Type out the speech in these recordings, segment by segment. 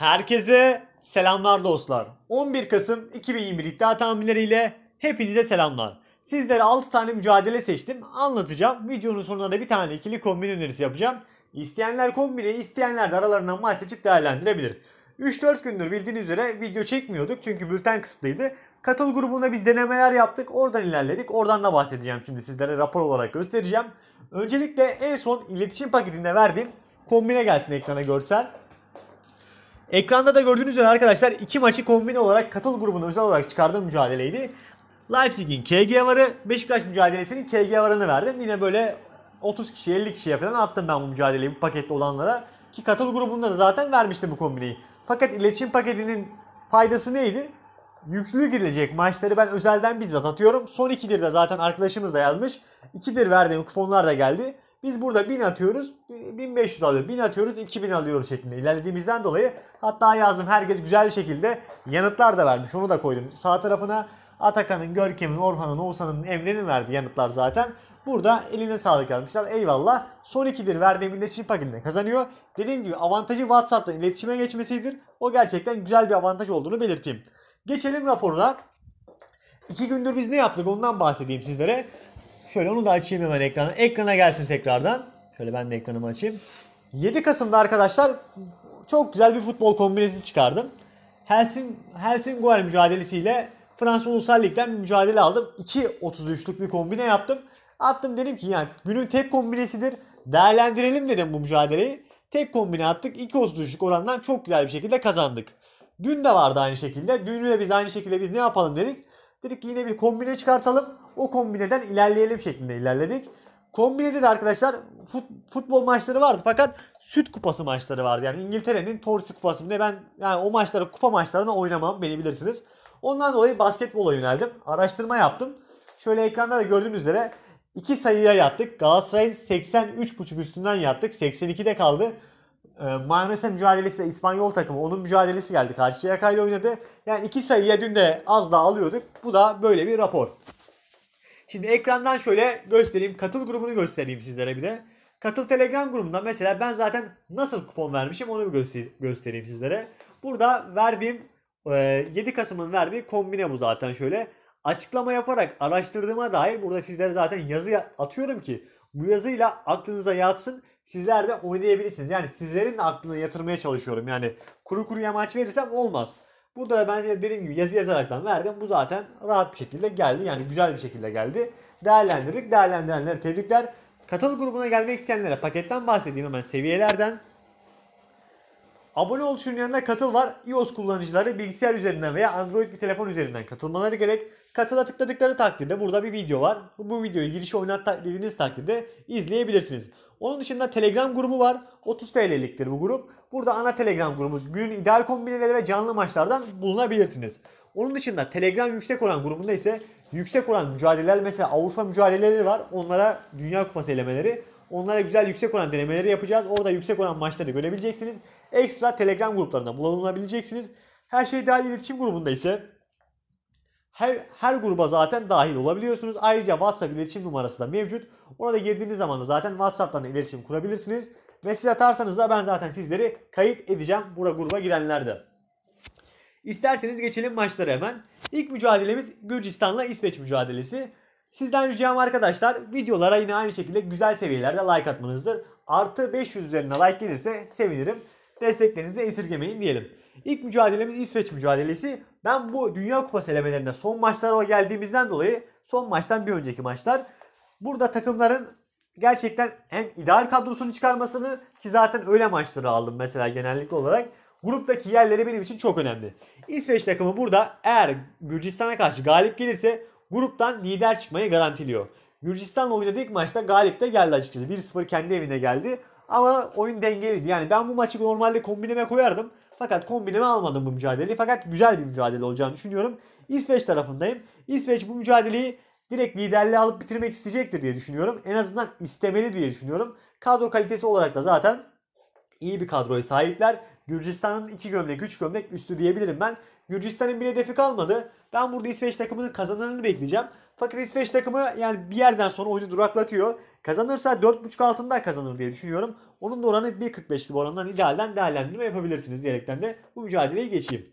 Herkese selamlar dostlar. 11 Kasım 2021 iddia tahminleriyle hepinize selamlar. Sizlere 6 tane mücadele seçtim. Anlatacağım. Videonun sonunda da bir tane ikili kombin önerisi yapacağım. İsteyenler kombine, isteyenler de aralarından maç seçip değerlendirebilir. 3-4 gündür bildiğiniz üzere video çekmiyorduk çünkü bülten kısıtlıydı. Katıl grubunda biz denemeler yaptık. Oradan ilerledik. Oradan da bahsedeceğim şimdi sizlere rapor olarak göstereceğim. Öncelikle en son iletişim paketinde verdiğim kombine gelsin ekrana görsel. Ekranda da gördüğünüz üzere arkadaşlar iki maçı kombine olarak katıl grubuna özel olarak çıkardığı mücadeleydi. Leipzig'in KG varı, Beşiktaş mücadelesinin KG varını verdim. Yine böyle 30 kişi 50 kişiye falan attım ben bu mücadeleyi bu pakette olanlara. Ki katıl grubunda da zaten vermiştim bu kombineyi. Fakat iletişim paketinin faydası neydi? Yüklü girilecek maçları ben özelden bizzat atıyorum. Son 2'dir de zaten arkadaşımız da yazmış. 2'dir verdiğim kuponlar da geldi. Biz burada 1000 atıyoruz 1500 alıyoruz, 1000 atıyoruz 2000 alıyoruz şeklinde ilerlediğimizden dolayı hatta yazdım herkes güzel bir şekilde yanıtlar da vermiş. Onu da koydum. Sağ tarafına Atakan'ın, Görkem'in, Orhan'ın, Oğuzhan'ın, Emre'nin verdiği yanıtlar zaten. Burada eline sağlık almışlar. Eyvallah. Son ikidir verdiğimde çift paketinde kazanıyor. Dediğim gibi avantajı WhatsApp'tan iletişime geçmesidir. O gerçekten güzel bir avantaj olduğunu belirteyim. Geçelim raporuna. İki gündür biz ne yaptık ondan bahsedeyim sizlere. Şöyle onu da açayım hemen ekrana. Ekrana gelsin tekrardan. Şöyle ben de ekranımı açayım. 7 Kasım'da arkadaşlar çok güzel bir futbol kombinesi çıkardım. Helsin, Helsingor mücadelesiyle Fransa Ulusal Lig'den bir mücadele aldım. 2.33'lük bir kombine yaptım. Attım dedim ki yani günün tek kombinesidir. Değerlendirelim dedim bu mücadeleyi. Tek kombine attık. 2.33'lük orandan çok güzel bir şekilde kazandık. Dün de vardı aynı şekilde. Dünü de biz aynı şekilde biz ne yapalım dedik. Dedik ki yine bir kombine çıkartalım. O kombineden ilerleyelim şeklinde ilerledik. Kombinede de arkadaşlar fut, futbol maçları vardı fakat süt kupası maçları vardı. Yani İngiltere'nin Torsi kupası ne ben yani o maçları kupa maçlarına oynamam beni bilirsiniz. Ondan dolayı basketbola yöneldim. Araştırma yaptım. Şöyle ekranda da gördüğünüz üzere iki sayıya yattık. Galatasaray'ın 83.5 üstünden yattık. 82'de kaldı. E, ee, Manresa mücadelesi de İspanyol takımı. Onun mücadelesi geldi. Karşıya ile oynadı. Yani iki sayıya dün de az daha alıyorduk. Bu da böyle bir rapor. Şimdi ekrandan şöyle göstereyim. Katıl grubunu göstereyim sizlere bir de. Katıl Telegram grubunda mesela ben zaten nasıl kupon vermişim onu göster göstereyim sizlere. Burada verdiğim 7 e, Kasım'ın verdiği kombine bu zaten şöyle. Açıklama yaparak araştırdığıma dair burada sizlere zaten yazı atıyorum ki bu yazıyla aklınıza yatsın sizler de oynayabilirsiniz. Yani sizlerin de aklına yatırmaya çalışıyorum. Yani kuru kuru yamaç verirsem olmaz. Burada da ben size dediğim gibi yazı yazaraktan verdim. Bu zaten rahat bir şekilde geldi. Yani güzel bir şekilde geldi. Değerlendirdik. Değerlendirenlere tebrikler. Katıl grubuna gelmek isteyenlere paketten bahsedeyim hemen seviyelerden. Abone ol yanında katıl var. iOS kullanıcıları bilgisayar üzerinden veya Android bir telefon üzerinden katılmaları gerek. Katıla tıkladıkları takdirde burada bir video var. Bu videoyu girişi oynat dediğiniz takdirde izleyebilirsiniz. Onun dışında Telegram grubu var. 30 TL'liktir bu grup. Burada ana Telegram grubumuz günün ideal kombineleri ve canlı maçlardan bulunabilirsiniz. Onun dışında Telegram yüksek oran grubunda ise yüksek oran mücadeleler mesela Avrupa mücadeleleri var. Onlara Dünya Kupası elemeleri. Onlara güzel yüksek oran denemeleri yapacağız. Orada yüksek oran maçları görebileceksiniz ekstra Telegram gruplarında bulunabileceksiniz. Her şey dahil iletişim grubunda ise her, her gruba zaten dahil olabiliyorsunuz. Ayrıca WhatsApp iletişim numarası da mevcut. Ona da girdiğiniz zaman da zaten WhatsApp'tan iletişim kurabilirsiniz. Mesaj atarsanız da ben zaten sizleri kayıt edeceğim. Bura gruba girenlerde. İsterseniz geçelim maçlara hemen. İlk mücadelemiz Gürcistan'la İsveç mücadelesi. Sizden ricam arkadaşlar videolara yine aynı şekilde güzel seviyelerde like atmanızdır. Artı 500 üzerine like gelirse sevinirim desteklerinizi esirgemeyin diyelim. İlk mücadelemiz İsveç mücadelesi. Ben bu Dünya Kupası elemelerinde son maçlara geldiğimizden dolayı son maçtan bir önceki maçlar. Burada takımların gerçekten hem ideal kadrosunu çıkarmasını ki zaten öyle maçları aldım mesela genellikle olarak. Gruptaki yerleri benim için çok önemli. İsveç takımı burada eğer Gürcistan'a karşı galip gelirse gruptan lider çıkmayı garantiliyor. Gürcistan'la oynadığı ilk maçta galip de geldi açıkçası. 1-0 kendi evine geldi. Ama oyun dengeliydi. Yani ben bu maçı normalde kombineme koyardım. Fakat kombineme almadım bu mücadeleyi. Fakat güzel bir mücadele olacağını düşünüyorum. İsveç tarafındayım. İsveç bu mücadeleyi direkt liderliği alıp bitirmek isteyecektir diye düşünüyorum. En azından istemeli diye düşünüyorum. Kadro kalitesi olarak da zaten iyi bir kadroya sahipler Gürcistan'ın iki gömlek 3 gömlek üstü diyebilirim ben. Gürcistan'ın bir hedefi kalmadı. Ben burada İsveç takımının kazananını bekleyeceğim. Fakat İsveç takımı yani bir yerden sonra oyunu duraklatıyor. Kazanırsa 4.5 altında kazanır diye düşünüyorum. Onun da oranı 1.45 gibi oranından idealden değerlendirme yapabilirsiniz diyerekten de bu mücadeleyi geçeyim.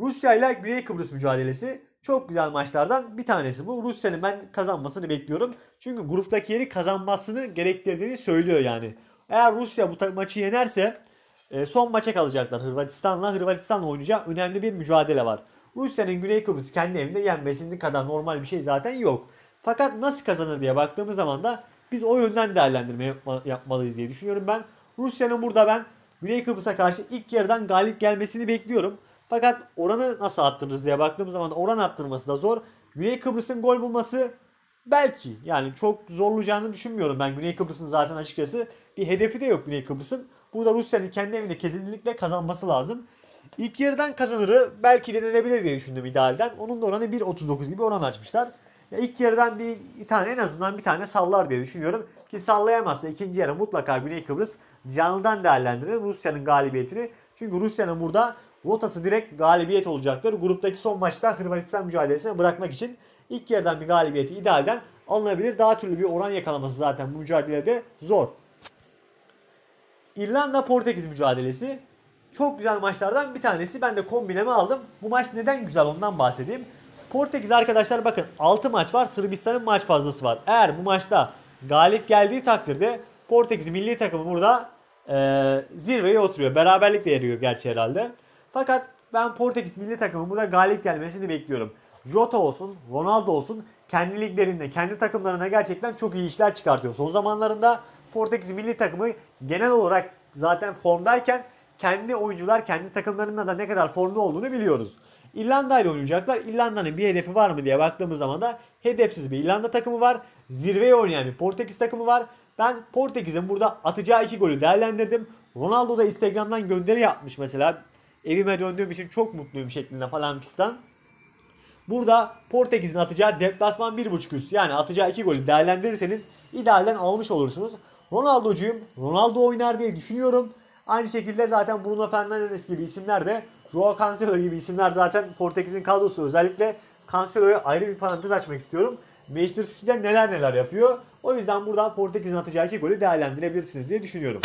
Rusya ile Güney Kıbrıs mücadelesi çok güzel maçlardan bir tanesi bu. Rusya'nın ben kazanmasını bekliyorum. Çünkü gruptaki yeri kazanmasını gerektirdiğini söylüyor yani. Eğer Rusya bu maçı yenerse ee, son maça kalacaklar Hırvatistan'la. Hırvatistan'la oynayacağı önemli bir mücadele var. Rusya'nın Güney Kıbrıs'ı kendi evinde yenmesinin kadar normal bir şey zaten yok. Fakat nasıl kazanır diye baktığımız zaman da biz o yönden değerlendirme yapma, yapmalıyız diye düşünüyorum ben. Rusya'nın burada ben Güney Kıbrıs'a karşı ilk yarıdan galip gelmesini bekliyorum. Fakat oranı nasıl attırırız diye baktığımız zaman oran attırması da zor. Güney Kıbrıs'ın gol bulması belki yani çok zorlayacağını düşünmüyorum ben Güney Kıbrıs'ın zaten açıkçası bir hedefi de yok Güney Kıbrıs'ın. Burada Rusya'nın kendi evinde kesinlikle kazanması lazım. İlk yarıdan kazanırı belki denenebilir diye düşündüm idealden. Onun da oranı 1.39 gibi oran açmışlar. Ya ilk yarıdan bir, bir tane en azından bir tane sallar diye düşünüyorum. Ki sallayamazsa ikinci yarı mutlaka Güney Kıbrıs canlıdan değerlendirir Rusya'nın galibiyetini. Çünkü Rusya'nın burada rotası direkt galibiyet olacaktır. Gruptaki son maçta Hırvatistan mücadelesine bırakmak için ilk yarıdan bir galibiyeti idealden alınabilir. Daha türlü bir oran yakalaması zaten bu mücadelede zor. İrlanda-Portekiz mücadelesi çok güzel maçlardan bir tanesi. Ben de kombineme aldım. Bu maç neden güzel ondan bahsedeyim. Portekiz arkadaşlar bakın 6 maç var. Sırbistan'ın maç fazlası var. Eğer bu maçta galip geldiği takdirde Portekiz milli takımı burada e, zirveye oturuyor. Beraberlik de yarıyor gerçi herhalde. Fakat ben Portekiz milli takımı burada galip gelmesini bekliyorum. Jota olsun, Ronaldo olsun kendi liglerinde, kendi takımlarında gerçekten çok iyi işler çıkartıyor. Son zamanlarında Portekiz milli takımı genel olarak zaten formdayken kendi oyuncular kendi takımlarında da ne kadar formda olduğunu biliyoruz. İrlanda ile oynayacaklar. İrlanda'nın bir hedefi var mı diye baktığımız zaman da hedefsiz bir İrlanda takımı var. Zirveye oynayan bir Portekiz takımı var. Ben Portekiz'in burada atacağı iki golü değerlendirdim. Ronaldo da Instagram'dan gönderi yapmış mesela. Evime döndüğüm için çok mutluyum şeklinde falan pistan. Burada Portekiz'in atacağı deplasman 1.5 üst yani atacağı iki golü değerlendirirseniz idealden almış olursunuz. Ronaldo'cuyum. Ronaldo oynar diye düşünüyorum. Aynı şekilde zaten Bruno Fernandes gibi isimler de Joao Cancelo gibi isimler zaten Portekiz'in kadrosu. Özellikle Cancelo'ya ayrı bir parantez açmak istiyorum. Manchester City'de neler neler yapıyor. O yüzden buradan Portekiz'in atacağı iki golü değerlendirebilirsiniz diye düşünüyorum.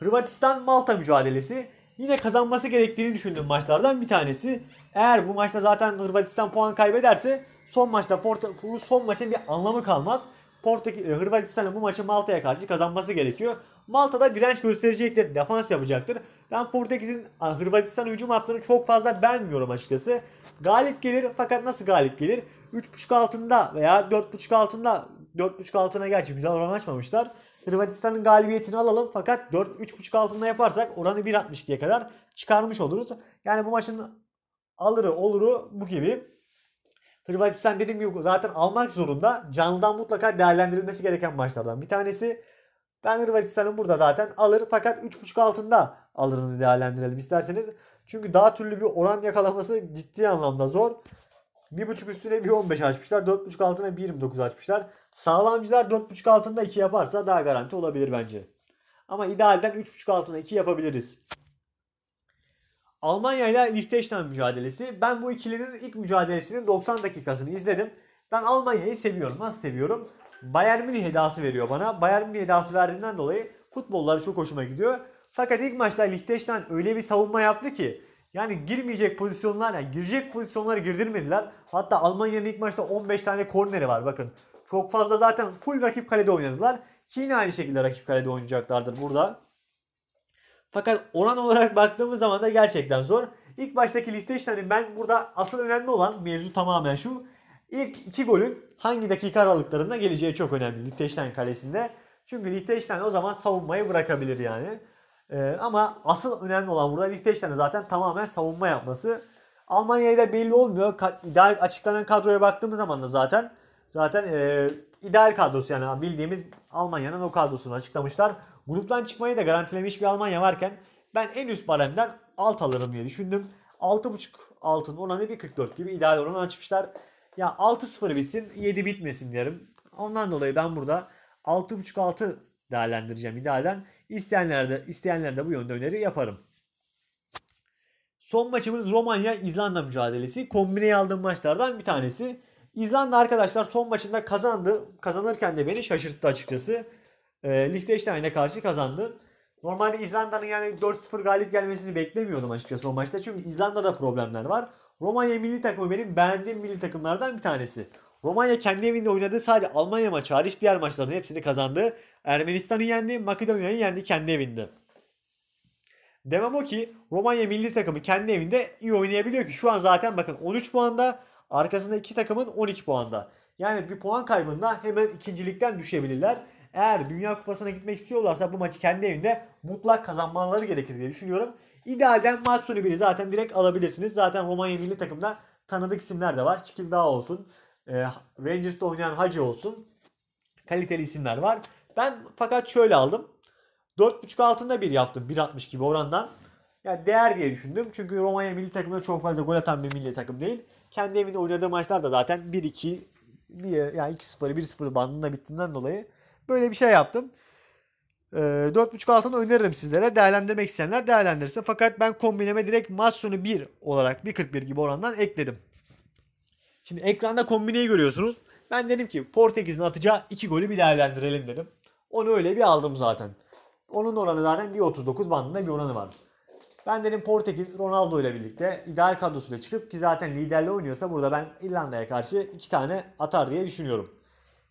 Hırvatistan-Malta mücadelesi yine kazanması gerektiğini düşündüğüm maçlardan bir tanesi. Eğer bu maçta zaten Hırvatistan puan kaybederse son maçta Porto, son maçın bir anlamı kalmaz. Portek e, Hırvatistan'ın bu maçı Malta'ya karşı kazanması gerekiyor. Malta da direnç gösterecektir. Defans yapacaktır. Ben Portekiz'in Hırvatistan hücum hattını çok fazla beğenmiyorum açıkçası. Galip gelir fakat nasıl galip gelir? 3.5 altında veya 4.5 altında 4.5 altına gerçi güzel oran açmamışlar. Hırvatistan'ın galibiyetini alalım fakat 4-3.5 altında yaparsak oranı 1.62'ye kadar çıkarmış oluruz. Yani bu maçın alırı oluru bu gibi. Hırvatistan dediğim gibi zaten almak zorunda. Canlıdan mutlaka değerlendirilmesi gereken maçlardan bir tanesi. Ben Hırvatistan'ı burada zaten alır fakat 3.5 altında alırını değerlendirelim isterseniz. Çünkü daha türlü bir oran yakalaması ciddi anlamda zor. 1.5 üstüne bir 15 açmışlar. 4.5 altına 1.29 açmışlar. Sağlamcılar 4.5 altında 2 yaparsa daha garanti olabilir bence. Ama idealden 3.5 altına 2 yapabiliriz. Almanya ile Liechtenstein mücadelesi. Ben bu ikilinin ilk mücadelesinin 90 dakikasını izledim. Ben Almanya'yı seviyorum. Nasıl seviyorum? Bayern Münih hedası veriyor bana. Bayern Münih hedası verdiğinden dolayı futbolları çok hoşuma gidiyor. Fakat ilk maçta Liechtenstein öyle bir savunma yaptı ki yani girmeyecek pozisyonlar, yani girecek pozisyonları girdirmediler. Hatta Almanya'nın ilk maçta 15 tane korneri var bakın. Çok fazla zaten full rakip kalede oynadılar. Ki yine aynı şekilde rakip kalede oynayacaklardır burada. Fakat oran olarak baktığımız zaman da gerçekten zor. İlk baştaki liste işte hani ben burada asıl önemli olan mevzu tamamen şu. İlk iki golün hangi dakika aralıklarında geleceği çok önemli Liechtenstein kalesinde. Çünkü Liechtenstein o zaman savunmayı bırakabilir yani. Ee, ama asıl önemli olan burada Liechtenstein'in zaten tamamen savunma yapması. Almanya'ya da belli olmuyor. Ka- ideal açıklanan kadroya baktığımız zaman da zaten zaten e, ideal kadrosu yani bildiğimiz Almanya'nın o kadrosunu açıklamışlar. Gruptan çıkmayı da garantilemiş bir Almanya varken ben en üst baremden alt alırım diye düşündüm. 6.5 altın oranı 1.44 gibi ideal oranı açmışlar. Ya 6-0 bitsin 7 bitmesin derim. Ondan dolayı ben burada 6.5 altı değerlendireceğim idealen. İsteyenlere de, isteyenlere de bu yönde öneri yaparım. Son maçımız Romanya-İzlanda mücadelesi. Kombineye aldığım maçlardan bir tanesi. İzlanda arkadaşlar son maçında kazandı. Kazanırken de beni şaşırttı açıkçası. E, Liechtenstein'e karşı kazandı. Normalde İzlanda'nın yani 4-0 galip gelmesini beklemiyordum açıkçası o maçta. Çünkü İzlanda'da problemler var. Romanya milli takımı benim beğendiğim milli takımlardan bir tanesi. Romanya kendi evinde oynadı sadece Almanya maçı hariç diğer maçların hepsini kazandı. Ermenistan'ı yendi, Makedonya'yı yendi kendi evinde. Demem o ki Romanya milli takımı kendi evinde iyi oynayabiliyor ki şu an zaten bakın 13 puanda Arkasında iki takımın 12 puanda. Yani bir puan kaybında hemen ikincilikten düşebilirler. Eğer Dünya Kupası'na gitmek istiyorlarsa bu maçı kendi evinde mutlak kazanmaları gerekir diye düşünüyorum. İdealden Matsuni sonu biri zaten direkt alabilirsiniz. Zaten Romanya milli takımda tanıdık isimler de var. daha olsun, e, Rangers'ta oynayan Hacı olsun. Kaliteli isimler var. Ben fakat şöyle aldım. 4.5 altında bir yaptım 1.60 gibi orandan. Yani değer diye düşündüm. Çünkü Romanya milli takımda çok fazla gol atan bir milli takım değil. Kendi evinde oynadığı maçlar da zaten 1-2 yani 2-0 1-0 bandında bittiğinden dolayı böyle bir şey yaptım. E, 4.5 altını öneririm sizlere. Değerlendirmek isteyenler değerlendirse. Fakat ben kombineme direkt maç sonu 1 olarak 1.41 gibi orandan ekledim. Şimdi ekranda kombineyi görüyorsunuz. Ben dedim ki Portekiz'in atacağı 2 golü bir değerlendirelim dedim. Onu öyle bir aldım zaten. Onun oranı zaten 1.39 bandında bir oranı var. Ben dedim Portekiz Ronaldo ile birlikte ideal kadrosuyla çıkıp ki zaten liderle oynuyorsa burada ben İrlanda'ya karşı iki tane atar diye düşünüyorum.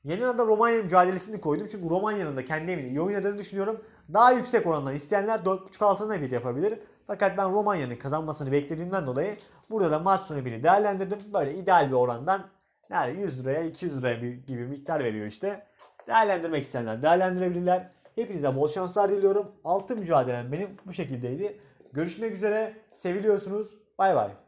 Yanına da Romanya mücadelesini koydum çünkü Romanya'nın da kendi evinde iyi oynadığını düşünüyorum. Daha yüksek orandan isteyenler 4.5 altına bir yapabilir. Fakat ben Romanya'nın kazanmasını beklediğimden dolayı burada da maç sonu biri değerlendirdim. Böyle ideal bir orandan yani 100 liraya 200 liraya gibi miktar veriyor işte. Değerlendirmek isteyenler değerlendirebilirler. Hepinize bol şanslar diliyorum. Altı mücadelem benim bu şekildeydi. Görüşmek üzere. Seviliyorsunuz. Bay bay.